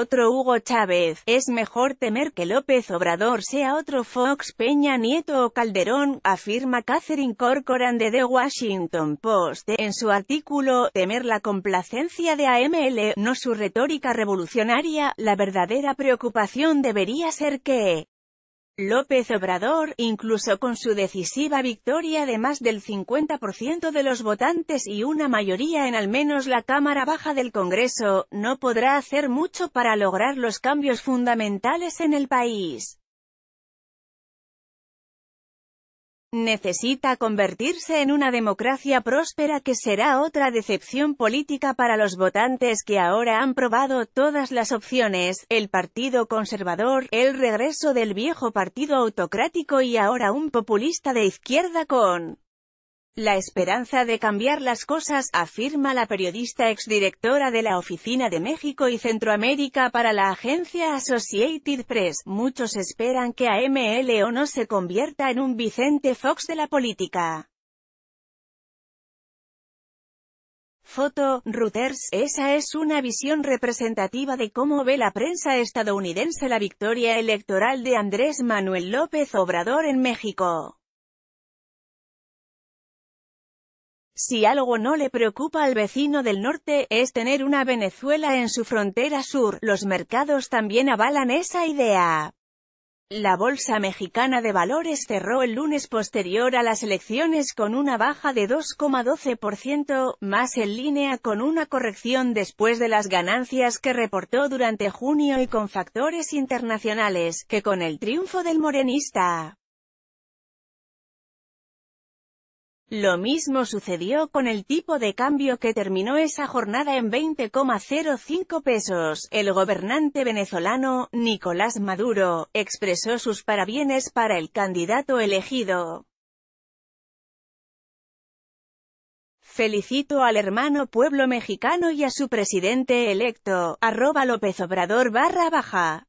Otro Hugo Chávez, es mejor temer que López Obrador sea otro Fox, Peña Nieto o Calderón, afirma Catherine Corcoran de The Washington Post en su artículo, temer la complacencia de AML, no su retórica revolucionaria, la verdadera preocupación debería ser que López Obrador, incluso con su decisiva victoria de más del 50% de los votantes y una mayoría en al menos la Cámara Baja del Congreso, no podrá hacer mucho para lograr los cambios fundamentales en el país. Necesita convertirse en una democracia próspera que será otra decepción política para los votantes que ahora han probado todas las opciones, el Partido Conservador, el regreso del viejo partido autocrático y ahora un populista de izquierda con la esperanza de cambiar las cosas, afirma la periodista exdirectora de la Oficina de México y Centroamérica para la agencia Associated Press. Muchos esperan que AMLO no se convierta en un Vicente Fox de la política. Foto, Reuters, esa es una visión representativa de cómo ve la prensa estadounidense la victoria electoral de Andrés Manuel López Obrador en México. Si algo no le preocupa al vecino del norte, es tener una Venezuela en su frontera sur, los mercados también avalan esa idea. La Bolsa Mexicana de Valores cerró el lunes posterior a las elecciones con una baja de 2,12%, más en línea con una corrección después de las ganancias que reportó durante junio y con factores internacionales, que con el triunfo del morenista. Lo mismo sucedió con el tipo de cambio que terminó esa jornada en 20,05 pesos. El gobernante venezolano, Nicolás Maduro, expresó sus parabienes para el candidato elegido. Felicito al hermano pueblo mexicano y a su presidente electo, arroba López Obrador barra baja.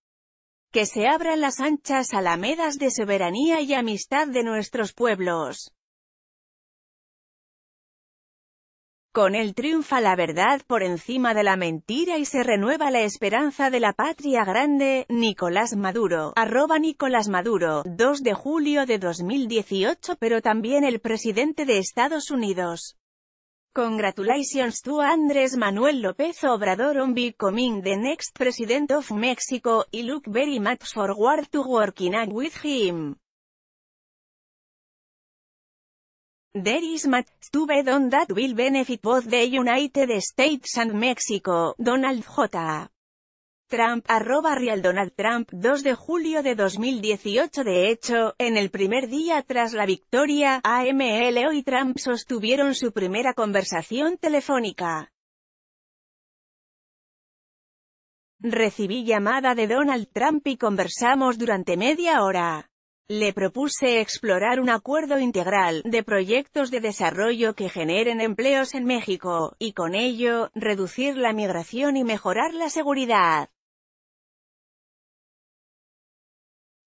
Que se abran las anchas alamedas de soberanía y amistad de nuestros pueblos. Con él triunfa la verdad por encima de la mentira y se renueva la esperanza de la patria grande. Nicolás Maduro, arroba Nicolás Maduro, 2 de julio de 2018 pero también el presidente de Estados Unidos. Congratulations to Andrés Manuel López Obrador on becoming the next president of Mexico, y look very much forward to working out with him. There is much to that will benefit both the United States and Mexico, Donald J. Trump, arroba Real Donald Trump, 2 de julio de 2018 De hecho, en el primer día tras la victoria, AMLO y Trump sostuvieron su primera conversación telefónica. Recibí llamada de Donald Trump y conversamos durante media hora. Le propuse explorar un acuerdo integral de proyectos de desarrollo que generen empleos en México, y con ello, reducir la migración y mejorar la seguridad.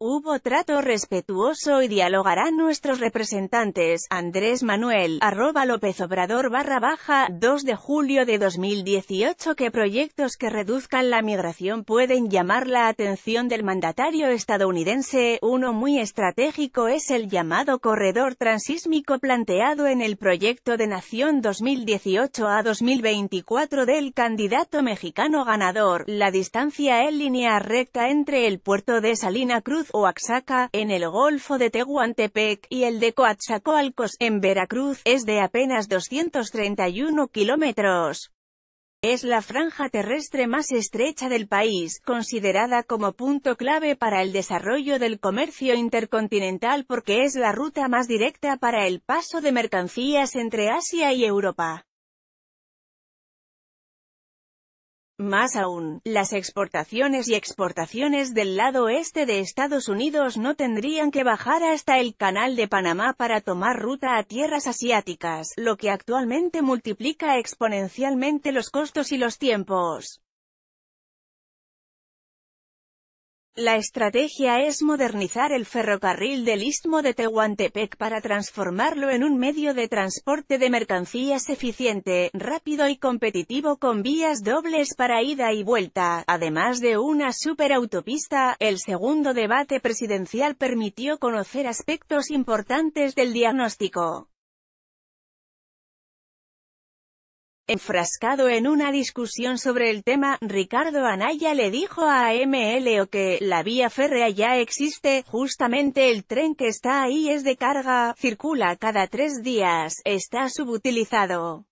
Hubo trato respetuoso y dialogarán nuestros representantes, Andrés Manuel, arroba López Obrador barra baja, 2 de julio de 2018 que proyectos que reduzcan la migración pueden llamar la atención del mandatario estadounidense, uno muy estratégico es el llamado corredor transísmico planteado en el proyecto de Nación 2018 a 2024 del candidato mexicano ganador, la distancia en línea recta entre el puerto de Salina Cruz Oaxaca, en el Golfo de Tehuantepec, y el de Coatzacoalcos, en Veracruz, es de apenas 231 kilómetros. Es la franja terrestre más estrecha del país, considerada como punto clave para el desarrollo del comercio intercontinental porque es la ruta más directa para el paso de mercancías entre Asia y Europa. Más aún, las exportaciones y exportaciones del lado este de Estados Unidos no tendrían que bajar hasta el canal de Panamá para tomar ruta a tierras asiáticas, lo que actualmente multiplica exponencialmente los costos y los tiempos. La estrategia es modernizar el ferrocarril del Istmo de Tehuantepec para transformarlo en un medio de transporte de mercancías eficiente, rápido y competitivo con vías dobles para ida y vuelta, además de una superautopista. El segundo debate presidencial permitió conocer aspectos importantes del diagnóstico. Enfrascado en una discusión sobre el tema, Ricardo Anaya le dijo a AMLO que la vía férrea ya existe, justamente el tren que está ahí es de carga, circula cada tres días, está subutilizado.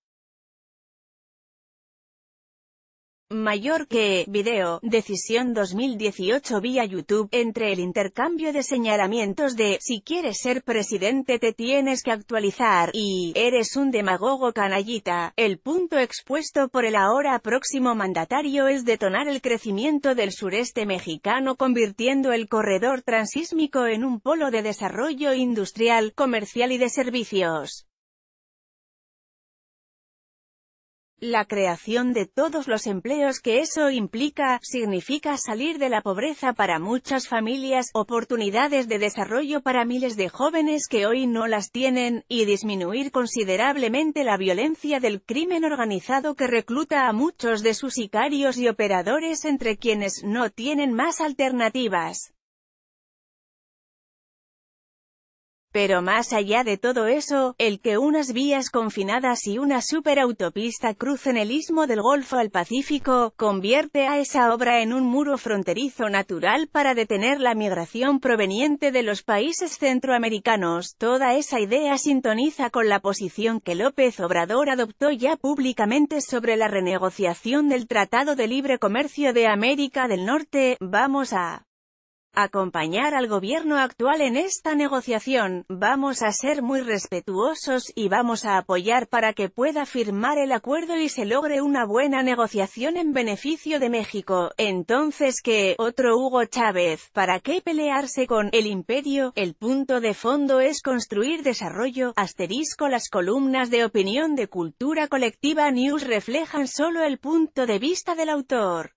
mayor que video, decisión 2018 vía YouTube, entre el intercambio de señalamientos de, si quieres ser presidente te tienes que actualizar, y, eres un demagogo canallita, el punto expuesto por el ahora próximo mandatario es detonar el crecimiento del sureste mexicano convirtiendo el corredor transísmico en un polo de desarrollo industrial, comercial y de servicios. La creación de todos los empleos que eso implica, significa salir de la pobreza para muchas familias, oportunidades de desarrollo para miles de jóvenes que hoy no las tienen, y disminuir considerablemente la violencia del crimen organizado que recluta a muchos de sus sicarios y operadores entre quienes no tienen más alternativas. Pero más allá de todo eso, el que unas vías confinadas y una superautopista crucen el istmo del Golfo al Pacífico, convierte a esa obra en un muro fronterizo natural para detener la migración proveniente de los países centroamericanos. Toda esa idea sintoniza con la posición que López Obrador adoptó ya públicamente sobre la renegociación del Tratado de Libre Comercio de América del Norte. Vamos a acompañar al gobierno actual en esta negociación, vamos a ser muy respetuosos y vamos a apoyar para que pueda firmar el acuerdo y se logre una buena negociación en beneficio de México. Entonces que, otro Hugo Chávez, ¿para qué pelearse con el imperio? El punto de fondo es construir desarrollo, asterisco las columnas de opinión de cultura colectiva news reflejan solo el punto de vista del autor.